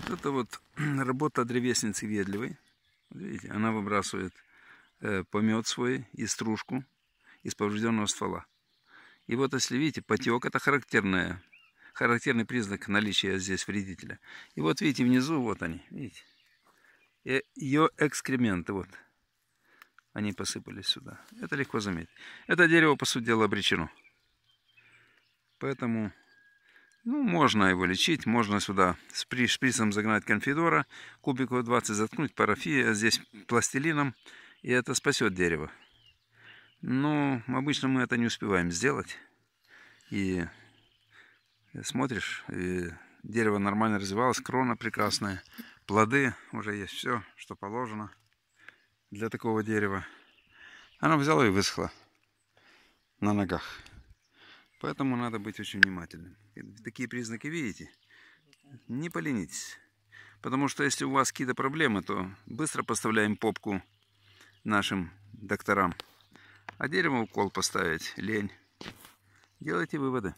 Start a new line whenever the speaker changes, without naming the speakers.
Вот это вот работа древесницы ведливой. Видите, она выбрасывает э, помет свой и стружку из поврежденного ствола. И вот если видите, потек это характерная, характерный признак наличия здесь вредителя. И вот видите, внизу вот они, видите, и э, ее экскременты, вот, они посыпались сюда. Это легко заметить. Это дерево, по сути дела, обречено. Поэтому ну, можно его лечить, можно сюда шприцем загнать конфидора, кубиков 20 заткнуть, парафия, а здесь пластилином, и это спасет дерево. Но ну, обычно мы это не успеваем сделать. И смотришь, и дерево нормально развивалось, крона прекрасная, плоды, уже есть все, что положено для такого дерева.
Она взяла и высохла на ногах.
Поэтому надо быть очень внимательным. Такие признаки видите? Не поленитесь. Потому что если у вас какие-то проблемы, то быстро поставляем попку нашим докторам. А дерево укол поставить лень. Делайте выводы.